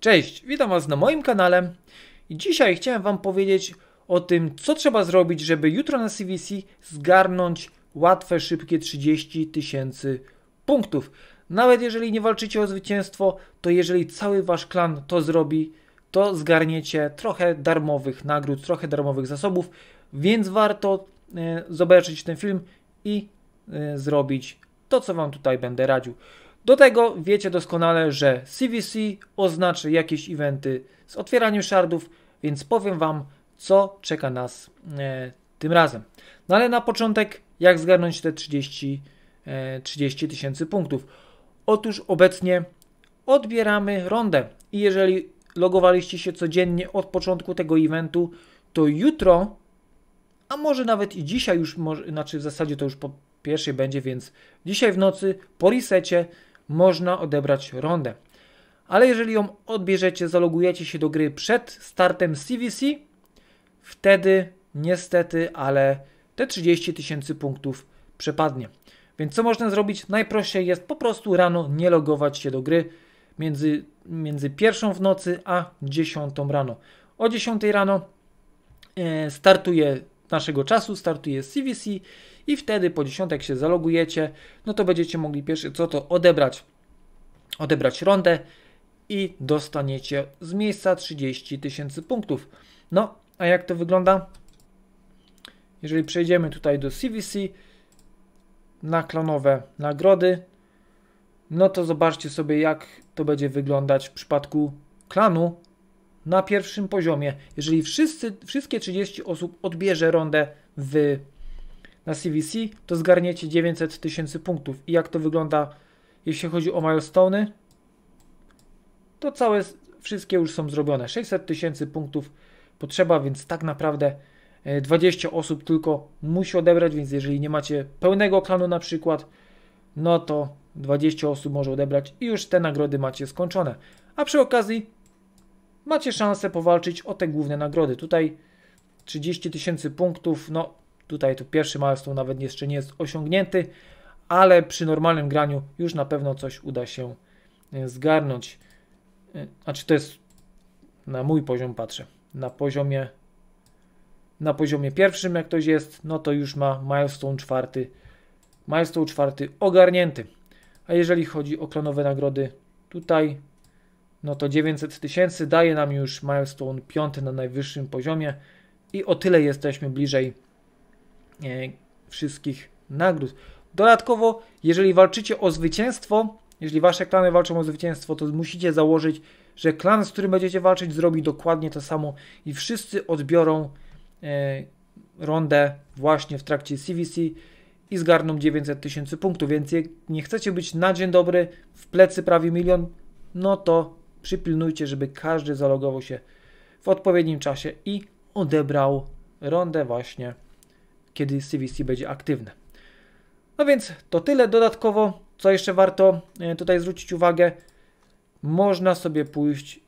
Cześć, witam Was na moim kanale i dzisiaj chciałem Wam powiedzieć o tym, co trzeba zrobić, żeby jutro na CVC zgarnąć łatwe, szybkie 30 tysięcy punktów. Nawet jeżeli nie walczycie o zwycięstwo, to jeżeli cały Wasz klan to zrobi, to zgarniecie trochę darmowych nagród, trochę darmowych zasobów, więc warto y, zobaczyć ten film i y, zrobić to, co Wam tutaj będę radził. Do tego wiecie doskonale, że CVC oznaczy jakieś eventy z otwieraniem shardów, więc powiem Wam, co czeka nas e, tym razem. No ale na początek, jak zgarnąć te 30 e, tysięcy punktów? Otóż obecnie odbieramy rondę i jeżeli logowaliście się codziennie od początku tego eventu, to jutro, a może nawet i dzisiaj już, może, znaczy w zasadzie to już po pierwszej będzie, więc dzisiaj w nocy po resecie można odebrać rondę. Ale jeżeli ją odbierzecie, zalogujecie się do gry przed startem CVC, wtedy niestety, ale te 30 tysięcy punktów przepadnie. Więc co można zrobić? Najprościej jest po prostu rano nie logować się do gry między, między pierwszą w nocy a 10 rano. O 10 rano e, startuje naszego czasu, startuje CVC i wtedy po dziesiątek się zalogujecie, no to będziecie mogli pierwsze co to odebrać, odebrać rondę i dostaniecie z miejsca 30 tysięcy punktów. No, a jak to wygląda? Jeżeli przejdziemy tutaj do CVC, na klonowe nagrody, no to zobaczcie sobie jak to będzie wyglądać w przypadku klanu na pierwszym poziomie. Jeżeli wszyscy, wszystkie 30 osób odbierze rondę w na CVC, to zgarniecie 900 tysięcy punktów. I jak to wygląda, jeśli chodzi o milestone'y, to całe, wszystkie już są zrobione. 600 tysięcy punktów potrzeba, więc tak naprawdę 20 e, osób tylko musi odebrać, więc jeżeli nie macie pełnego klanu na przykład, no to 20 osób może odebrać i już te nagrody macie skończone. A przy okazji macie szansę powalczyć o te główne nagrody. Tutaj 30 tysięcy punktów, no Tutaj tu pierwszy milestone nawet jeszcze nie jest osiągnięty, ale przy normalnym graniu już na pewno coś uda się e, zgarnąć. E, znaczy to jest na mój poziom patrzę. Na poziomie na poziomie pierwszym jak ktoś jest, no to już ma milestone czwarty milestone czwarty ogarnięty. A jeżeli chodzi o klonowe nagrody tutaj, no to 900 tysięcy daje nam już milestone piąty na najwyższym poziomie i o tyle jesteśmy bliżej E, wszystkich nagród. Dodatkowo, jeżeli walczycie o zwycięstwo, jeżeli wasze klany walczą o zwycięstwo, to musicie założyć, że klan, z którym będziecie walczyć, zrobi dokładnie to samo i wszyscy odbiorą e, rundę właśnie w trakcie CVC i zgarną 900 tysięcy punktów. Więc jak nie chcecie być na dzień dobry w plecy prawie milion, no to przypilnujcie, żeby każdy zalogował się w odpowiednim czasie i odebrał rundę właśnie kiedy CVC będzie aktywne. No więc to tyle dodatkowo. Co jeszcze warto e, tutaj zwrócić uwagę? Można sobie pójść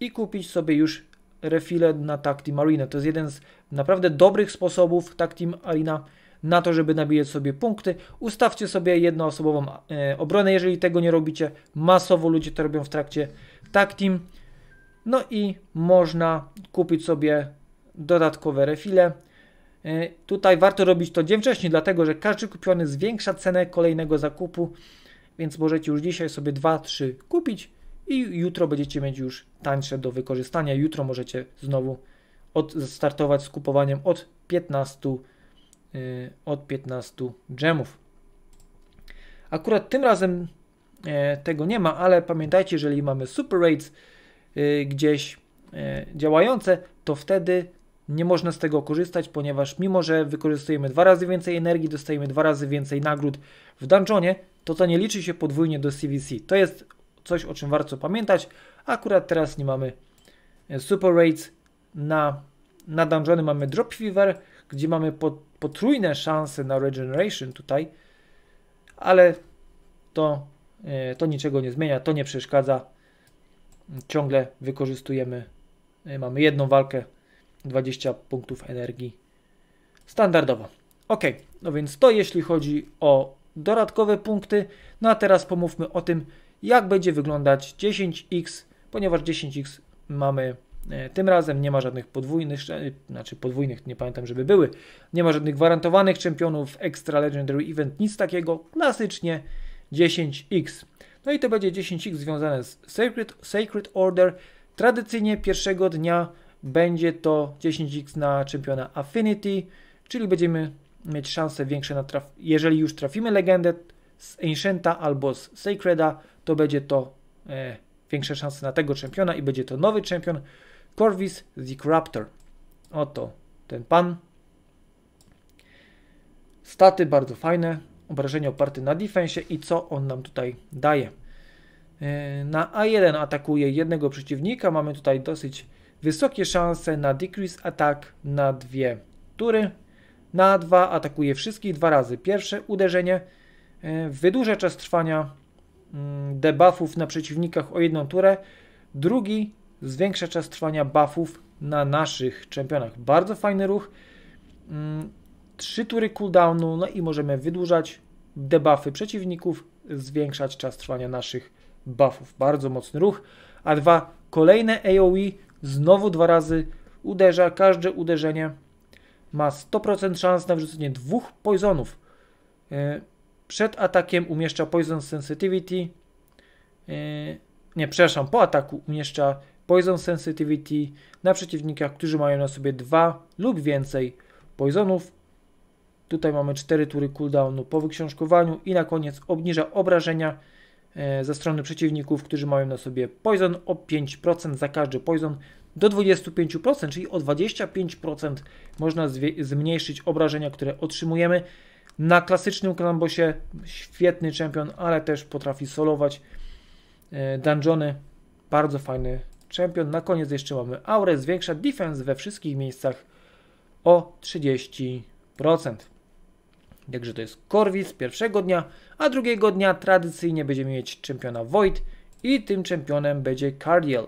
i kupić sobie już refile na Taktim Arena. To jest jeden z naprawdę dobrych sposobów Taktim Arena na to, żeby nabijać sobie punkty. Ustawcie sobie jednoosobową e, obronę, jeżeli tego nie robicie. Masowo ludzie to robią w trakcie Taktim. No i można kupić sobie dodatkowe refile E, tutaj warto robić to dzień wcześniej, dlatego że każdy kupiony zwiększa cenę kolejnego zakupu, więc możecie już dzisiaj sobie 2-3 kupić i jutro będziecie mieć już tańsze do wykorzystania. Jutro możecie znowu od, startować z kupowaniem od 15, yy, e, od 15 dżemów. Akurat tym razem yy, tego nie ma, ale pamiętajcie, jeżeli mamy super rates yy, gdzieś działające, to wtedy nie można z tego korzystać, ponieważ mimo, że wykorzystujemy dwa razy więcej energii, dostajemy dwa razy więcej nagród w dungeonie, to to nie liczy się podwójnie do CVC. To jest coś, o czym warto pamiętać. Akurat teraz nie mamy e, super rates na, na dungeony, mamy drop fever, gdzie mamy po, potrójne szanse na regeneration tutaj, ale to, e, to niczego nie zmienia, to nie przeszkadza. Ciągle wykorzystujemy, e, mamy jedną walkę 20 punktów energii. Standardowo. Ok, no więc to jeśli chodzi o dodatkowe punkty. No a teraz pomówmy o tym, jak będzie wyglądać 10x, ponieważ 10x mamy e, tym razem, nie ma żadnych podwójnych, znaczy podwójnych, nie pamiętam, żeby były. Nie ma żadnych gwarantowanych czempionów, extra legendary event, nic takiego. Klasycznie 10x. No i to będzie 10x związane z Sacred, Sacred Order. Tradycyjnie pierwszego dnia będzie to 10x na czempiona Affinity, czyli będziemy mieć szanse większe na traf... Jeżeli już trafimy legendę z Ancienta albo z Sacreda, to będzie to e, większe szanse na tego czempiona i będzie to nowy czempion korvis the Raptor. Oto ten pan. Staty bardzo fajne, obrażenie oparte na defensie i co on nam tutaj daje. E, na A1 atakuje jednego przeciwnika, mamy tutaj dosyć wysokie szanse na decrease attack na dwie tury. Na dwa atakuje wszystkich dwa razy. Pierwsze uderzenie e, wydłuża czas trwania mm, debuffów na przeciwnikach o jedną turę. Drugi zwiększa czas trwania buffów na naszych czempionach. Bardzo fajny ruch. Mm, trzy tury cooldownu, no i możemy wydłużać debuffy przeciwników, zwiększać czas trwania naszych buffów. Bardzo mocny ruch. A dwa kolejne AoE Znowu dwa razy uderza. Każde uderzenie ma 100% szans na wrzucenie dwóch poisonów. E, przed atakiem umieszcza Poison Sensitivity. E, nie, przepraszam, po ataku umieszcza Poison Sensitivity na przeciwnikach, którzy mają na sobie dwa lub więcej poisonów. Tutaj mamy 4 tury cooldownu po wyksiążkowaniu i na koniec obniża obrażenia E, ze strony przeciwników, którzy mają na sobie poison o 5% za każdy poison do 25%, czyli o 25% można zmniejszyć obrażenia, które otrzymujemy. Na klasycznym Krambosie świetny champion, ale też potrafi solować e, dungeony. Bardzo fajny champion. Na koniec jeszcze mamy aurę, zwiększa defense we wszystkich miejscach o 30%. Jakże to jest Korwis pierwszego dnia, a drugiego dnia tradycyjnie będziemy mieć czempiona Void i tym czempionem będzie Cardiel.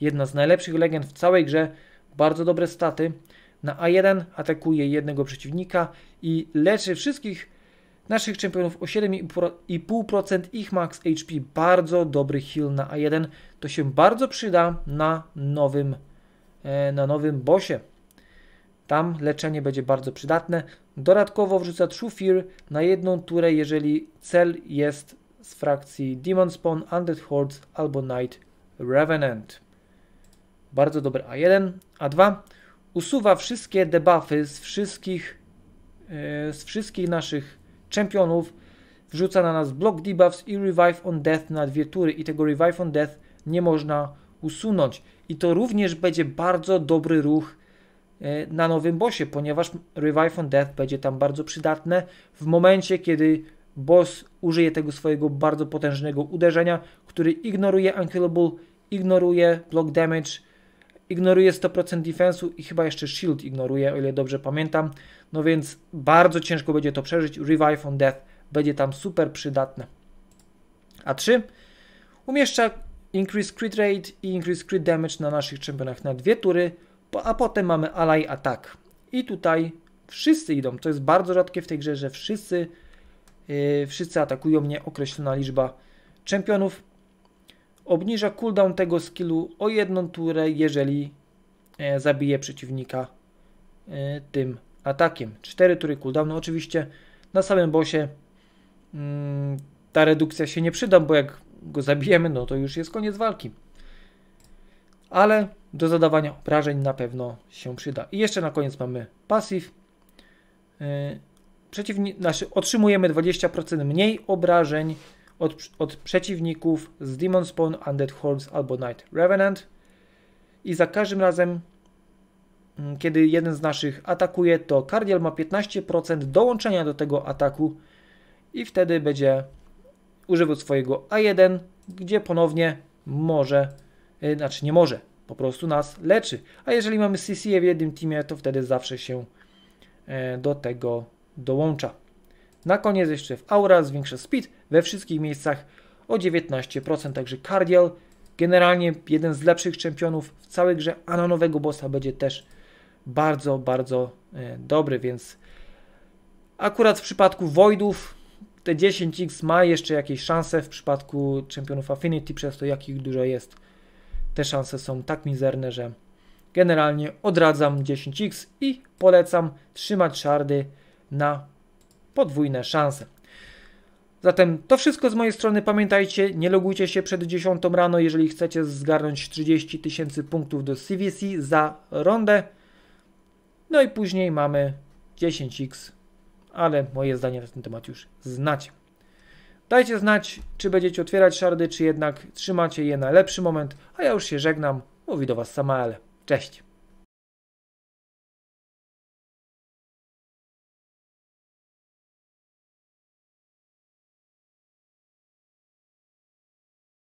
Jedna z najlepszych legend w całej grze, bardzo dobre staty. Na A1 atakuje jednego przeciwnika i leczy wszystkich naszych czempionów o 7,5% ich max HP. Bardzo dobry heal na A1. To się bardzo przyda na nowym, e, na nowym bossie. Tam leczenie będzie bardzo przydatne. Dodatkowo wrzuca True Fear na jedną turę, jeżeli cel jest z frakcji Demon Spawn, Undead Hordes albo Night Revenant. Bardzo dobry A1. A2 usuwa wszystkie debuffy z wszystkich, yy, z wszystkich naszych czempionów. Wrzuca na nas Block Debuffs i Revive on Death na dwie tury i tego Revive on Death nie można usunąć. I to również będzie bardzo dobry ruch E, na nowym bosie, ponieważ Revive on Death będzie tam bardzo przydatne w momencie, kiedy boss użyje tego swojego bardzo potężnego uderzenia, który ignoruje unkillable, ignoruje block damage, ignoruje 100% defensu i chyba jeszcze shield ignoruje, o ile dobrze pamiętam. No więc bardzo ciężko będzie to przeżyć. Revive on Death będzie tam super przydatne. A 3. Umieszcza Increase Crit Rate i Increase Crit Damage na naszych czempionach na dwie tury a potem mamy Ally Attack. I tutaj wszyscy idą. To jest bardzo rzadkie w tej grze, że wszyscy, yy, wszyscy atakują mnie określona liczba czempionów. Obniża cooldown tego skillu o jedną turę, jeżeli e, zabije przeciwnika e, tym atakiem. 4 tury cooldownu. No, oczywiście na samym bosie yy, mm, ta redukcja się nie przyda, bo jak go zabijemy, no to już jest koniec walki. Ale do zadawania obrażeń na pewno się przyda. I jeszcze na koniec mamy pasyw. Y, przeciwni znaczy otrzymujemy 20% mniej obrażeń od, od, przeciwników z Demon Spawn, Undead Hordes albo Night Revenant. I za każdym razem, mm, kiedy jeden z naszych atakuje, to Cardial ma 15% dołączenia do tego ataku i wtedy będzie używał swojego A1, gdzie ponownie może, y, znaczy nie może, po prostu nas leczy. A jeżeli mamy CC w jednym teamie, to wtedy zawsze się e, do tego dołącza. Na koniec jeszcze w Aura zwiększa speed we wszystkich miejscach o 19%, także Cardial generalnie jeden z lepszych czempionów w całej grze, a na nowego bossa będzie też bardzo, bardzo e, dobry, więc akurat w przypadku Voidów te 10x ma jeszcze jakieś szanse, w przypadku czempionów Affinity przez to jakich dużo jest te szanse są tak mizerne, że generalnie odradzam 10x i polecam trzymać szardy na podwójne szanse. Zatem to wszystko z mojej strony. Pamiętajcie, nie logujcie się przed 10 rano, jeżeli chcecie zgarnąć 30 tysięcy punktów do CVC za rundę. No i później mamy 10x, ale moje zdanie na ten temat już znacie. Dajcie znać, czy będziecie otwierać szardy, czy jednak trzymacie je na lepszy moment, a ja już się żegnam. Mówi do Was Samael. Cześć!